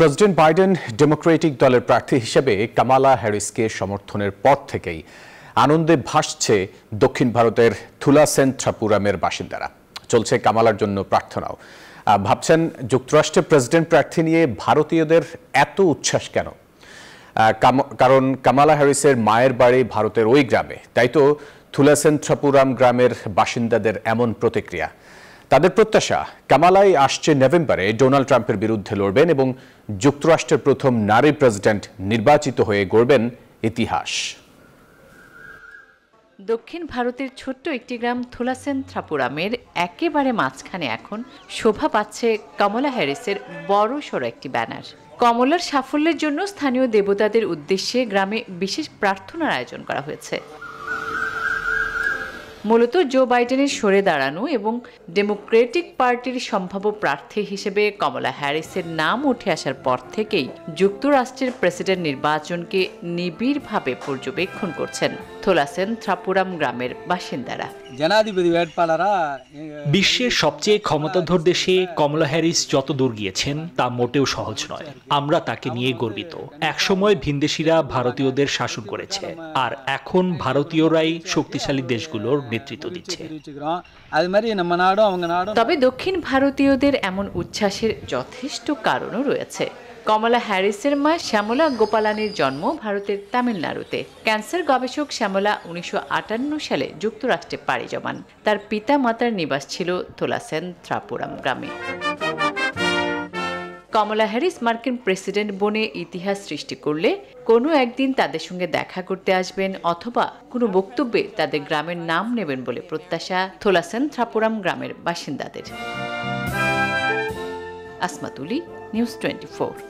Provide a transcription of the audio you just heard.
president Biden Democratic দলের প্রার্থী হিসেবে কামালা হ্যারিসকে সমর্থনের পর থেকেই আনন্দে ভাসছে দক্ষিণ ভারতের থুলাসেন থ্রাপুরামের বাসিন্দারা চলছে কামালার জন্য প্রার্থনাও ভাবছেন যুক্তরাষ্ট্রে প্রেসিডেন্ট প্রার্থী নিয়ে ভারতীয়দের এত উচ্ছ্বাস কেন কারণ কামালা হ্যারিসের মায়ের বাড়ি ভারতের ওই গ্রামে তাই তো থুলাসেন থ্রাপুরাম গ্রামের বাসিন্দাদের এমন প্রতিক্রিয়া তাদের প্রত্যাশা কামালাই আসছে নভেম্বরে ডোনাল্ড ট্রাম্পের বিরুদ্ধে লড়বেন এবং যুক্তরাষ্ট্রের প্রথম নারী প্রেসিডেন্ট নির্বাচিত হয়ে গড়বেন ইতিহাস দক্ষিণ ভারতের ছোট্ট একটি গ্রাম থুলাসেন থ্রাপুরামের একেবারে মাঝখানে এখন শোভা পাচ্ছে কমলা হ্যারিসের বড় সড় একটি ব্যানার কমলার সাফল্যের জন্য স্থানীয় দেবতাদের উদ্দেশ্যে গ্রামে বিশেষ প্রার্থনার আয়োজন করা হয়েছে মূলত জো বাইডেনের সরে দাঁড়ানো এবং ডেমোক্রেটিক পার্টির সম্ভাব্য প্রার্থী হিসেবে কমলা হ্যারিসের নাম উঠে আসার পর থেকেই যুক্তরাষ্ট্রের প্রেসিডেন্ট নির্বাচনকে নিবিড়ভাবে পর্যবেক্ষণ করছেন থোলাসেন থ্রাপুরাম গ্রামের বাসিন্দারা বিশ্বের সবচেয়ে ক্ষমতাধর দেশে কমলা হ্যারিস যত দূর গিয়েছেন তা মোটেও সহজ নয় আমরা তাকে নিয়ে গর্বিত একসময় ভিনদেশিরা ভারতীয়দের শাসন করেছে আর এখন ভারতীয়রাই শক্তিশালী দেশগুলোর নেতৃত্ব দিচ্ছে তবে দক্ষিণ ভারতীয়দের এমন উচ্ছ্বাসের যথেষ্ট কারণও রয়েছে কমলা হ্যারিসের মা শ্যামলা গোপালানের জন্ম ভারতের তামিলনাড়ুতে ক্যান্সার গবেষক শ্যামলা উনিশশো সালে যুক্তরাষ্ট্রে পাড়ি জমান তার পিতা মাতার নিবাস ছিল থোলাসেন ত্রাপুরাম গ্রামে কমলা হ্যারিস মার্কিন প্রেসিডেন্ট বনে ইতিহাস সৃষ্টি করলে কোনো একদিন তাদের সঙ্গে দেখা করতে আসবেন অথবা কোনো বক্তব্যে তাদের গ্রামের নাম নেবেন বলে প্রত্যাশা থোলাসেন থ্রাপুরাম গ্রামের বাসিন্দাদের আসমাতুলি নিউজ টোয়েন্টি